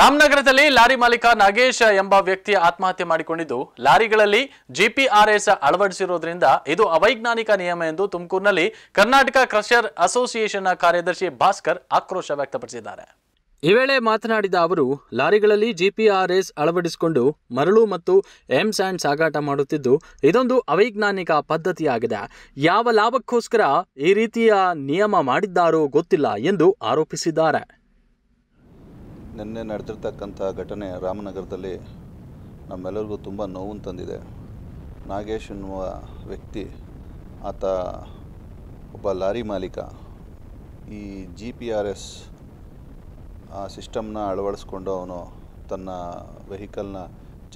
ರಾಮನಗರದಲ್ಲಿ ಲಾರಿ ಮಾಲೀಕ ನಾಗೇಶ್ ಎಂಬ ವ್ಯಕ್ತಿ ಆತ್ಮಹತ್ಯೆ ಮಾಡಿಕೊಂಡಿದ್ದು ಲಾರಿಗಳಲ್ಲಿ ಜಿಪಿಆರ್ಎಸ್ ಅಳವಡಿಸಿರುವುದರಿಂದ ಇದು ಅವೈಜ್ಞಾನಿಕ ನಿಯಮ ಎಂದು ತುಮಕೂರಿನಲ್ಲಿ ಕರ್ನಾಟಕ ಕ್ರಷರ್ ಅಸೋಸಿಯೇಷನ್ನ ಕಾರ್ಯದರ್ಶಿ ಭಾಸ್ಕರ್ ಆಕ್ರೋಶ ವ್ಯಕ್ತಪಡಿಸಿದ್ದಾರೆ ಈ ವೇಳೆ ಮಾತನಾಡಿದ ಅವರು ಲಾರಿಗಳಲ್ಲಿ ಜಿಪಿಆರ್ಎಸ್ ಅಳವಡಿಸಿಕೊಂಡು ಮರಳು ಮತ್ತು ಎಂ ಸ್ಯಾಂಡ್ ಸಾಗಾಟ ಮಾಡುತ್ತಿದ್ದು ಇದೊಂದು ಅವೈಜ್ಞಾನಿಕ ಪದ್ಧತಿಯಾಗಿದೆ ಯಾವ ಲಾಭಕ್ಕೋಸ್ಕರ ಈ ರೀತಿಯ ನಿಯಮ ಮಾಡಿದ್ದಾರೋ ಗೊತ್ತಿಲ್ಲ ಎಂದು ಆರೋಪಿಸಿದ್ದಾರೆ ನಿನ್ನೆ ನಡೆದಿರ್ತಕ್ಕಂಥ ಘಟನೆ ರಾಮನಗರದಲ್ಲಿ ನಮ್ಮೆಲ್ಲರಿಗೂ ತುಂಬ ನೋವನ್ನು ತಂದಿದೆ ನಾಗೇಶ್ ಎನ್ನುವ ವ್ಯಕ್ತಿ ಆತ ಒಬ್ಬ ಲಾರಿ ಮಾಲೀಕ ಈ ಜಿ ಪಿ ಆರ್ ಎಸ್ ಆ ಸಿಸ್ಟಮ್ನ ಅಳವಡಿಸ್ಕೊಂಡು ಅವನು ತನ್ನ ವೆಹಿಕಲ್ನ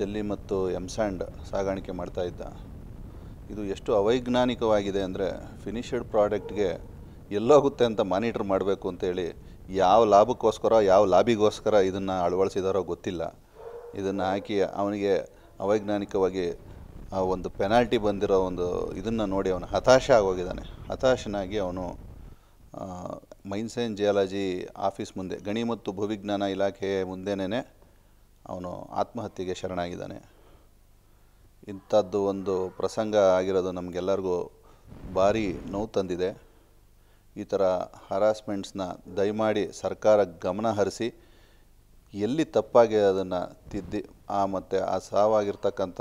ಜಲ್ಲಿ ಮತ್ತು ಎಮ್ ಸ್ಯಾಂಡ್ ಸಾಗಾಣಿಕೆ ಮಾಡ್ತಾಯಿದ್ದ ಇದು ಎಷ್ಟು ಅವೈಜ್ಞಾನಿಕವಾಗಿದೆ ಅಂದರೆ ಫಿನಿಷಡ್ ಪ್ರಾಡಕ್ಟ್ಗೆ ಎಲ್ಲೋಗುತ್ತೆ ಅಂತ ಮಾನಿಟ್ರ್ ಮಾಡಬೇಕು ಅಂತೇಳಿ ಯಾವ ಲಾಭಕ್ಕೋಸ್ಕರ ಯಾವ ಲಾಭಿಗೋಸ್ಕರ ಇದನ್ನು ಅಳವಡಿಸಿದಾರೋ ಗೊತ್ತಿಲ್ಲ ಇದನ್ನು ಹಾಕಿ ಅವನಿಗೆ ಅವೈಜ್ಞಾನಿಕವಾಗಿ ಆ ಒಂದು ಪೆನಾಲ್ಟಿ ಬಂದಿರೋ ಒಂದು ಇದನ್ನು ನೋಡಿ ಅವನು ಹತಾಶ ಆಗೋಗಿದ್ದಾನೆ ಹತಾಶನಾಗಿ ಅವನು ಮೈನ್ಸೈನ್ ಜಿಯಾಲಜಿ ಆಫೀಸ್ ಮುಂದೆ ಗಣಿ ಮತ್ತು ಭೂವಿಜ್ಞಾನ ಇಲಾಖೆ ಮುಂದೆನೇ ಅವನು ಆತ್ಮಹತ್ಯೆಗೆ ಶರಣಾಗಿದ್ದಾನೆ ಇಂಥದ್ದು ಒಂದು ಪ್ರಸಂಗ ಆಗಿರೋದು ನಮಗೆಲ್ಲರಿಗೂ ಭಾರಿ ನೋವು ತಂದಿದೆ ಈ ಥರ ಹರಾಸ್ಮೆಂಟ್ಸ್ನ ದಯಮಾಡಿ ಸರ್ಕಾರ ಗಮನ ಹರಿಸಿ ಎಲ್ಲಿ ತಪ್ಪಾಗಿ ಅದನ್ನು ತಿದ್ದಿ ಆ ಮತ್ತು ಆ ಸಾವಾಗಿರ್ತಕ್ಕಂಥ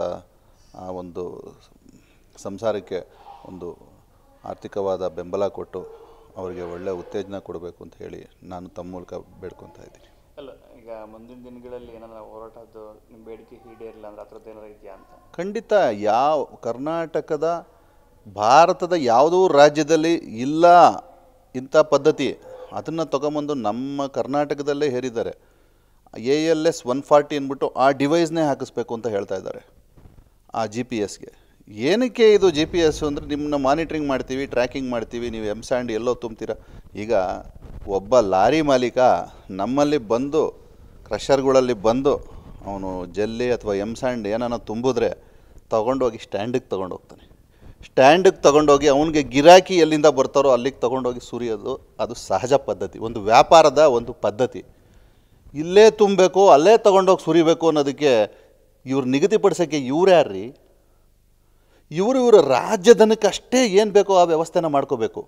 ಆ ಒಂದು ಸಂಸಾರಕ್ಕೆ ಒಂದು ಆರ್ಥಿಕವಾದ ಬೆಂಬಲ ಕೊಟ್ಟು ಅವರಿಗೆ ಒಳ್ಳೆಯ ಉತ್ತೇಜನ ಕೊಡಬೇಕು ಅಂತ ಹೇಳಿ ನಾನು ತಮ್ಮ ಮೂಲಕ ಬೇಡ್ಕೊತಾ ಇದ್ದೀನಿ ಅಲ್ಲ ಈಗ ಮುಂದಿನ ದಿನಗಳಲ್ಲಿ ಏನಾದರೂ ಹೋರಾಟದ್ದು ನಿಮ್ಮ ಬೇಡಿಕೆ ಈಡೇರಿಲ್ಲ ಅಂದ್ರೆ ಅದ್ರದ್ದು ಏನಾದರೂ ಇದೆಯಾ ಅಂತ ಖಂಡಿತ ಯಾವ ಕರ್ನಾಟಕದ ಭಾರತದ ಯಾವುದೂ ರಾಜ್ಯದಲ್ಲಿ ಇಲ್ಲ ಇಂಥ ಪದ್ಧತಿ ಅದನ್ನು ತೊಗೊಂಬಂದು ನಮ್ಮ ಕರ್ನಾಟಕದಲ್ಲೇ ಹೇರಿದ್ದಾರೆ A L S one forty ಅಂದ್ಬಿಟ್ಟು ಆ ಡಿವೈಸ್ನೇ ಹಾಕಿಸ್ಬೇಕು ಅಂತ ಹೇಳ್ತಾ ಇದ್ದಾರೆ ಆ ಜಿ ಪಿ ಎಸ್ಗೆ ಏನಕ್ಕೆ ಇದು ಜಿ ಪಿ ಎಸ್ ಅಂದರೆ ನಿಮ್ಮನ್ನ ಮಾನಿಟ್ರಿಂಗ್ ಮಾಡ್ತೀವಿ ಟ್ರ್ಯಾಕಿಂಗ್ ಮಾಡ್ತೀವಿ ನೀವು ಎಮ್ ಸ್ಯಾಂಡ್ ಎಲ್ಲೋ ತುಂಬ್ತೀರಾ ಈಗ ಒಬ್ಬ ಲಾರಿ ಮಾಲೀಕ ನಮ್ಮಲ್ಲಿ ಬಂದು ಕ್ರಷರ್ಗಳಲ್ಲಿ ಬಂದು ಅವನು ಜಲ್ಲಿ ಅಥವಾ ಎಮ್ ಸ್ಯಾಂಡ್ ಏನಾನ ತುಂಬಿದ್ರೆ ತೊಗೊಂಡೋಗಿ ಸ್ಟ್ಯಾಂಡಿಗೆ ತೊಗೊಂಡೋಗ್ತಾನೆ ಸ್ಟ್ಯಾಂಡಿಗೆ ತೊಗೊಂಡೋಗಿ ಅವನಿಗೆ ಗಿರಾಕಿ ಎಲ್ಲಿಂದ ಬರ್ತಾರೋ ಅಲ್ಲಿಗೆ ತೊಗೊಂಡೋಗಿ ಸುರಿಯೋದು ಅದು ಸಹಜ ಪದ್ಧತಿ ಒಂದು ವ್ಯಾಪಾರದ ಒಂದು ಪದ್ಧತಿ ಇಲ್ಲೇ ತುಂಬಬೇಕು ಅಲ್ಲೇ ತೊಗೊಂಡೋಗಿ ಸುರಿಬೇಕು ಅನ್ನೋದಕ್ಕೆ ಇವ್ರು ನಿಗದಿಪಡಿಸೋಕ್ಕೆ ಇವ್ರು ಇವರು ಇವರು ಅಷ್ಟೇ ಏನು ಬೇಕೋ ಆ ವ್ಯವಸ್ಥೆನ ಮಾಡ್ಕೋಬೇಕು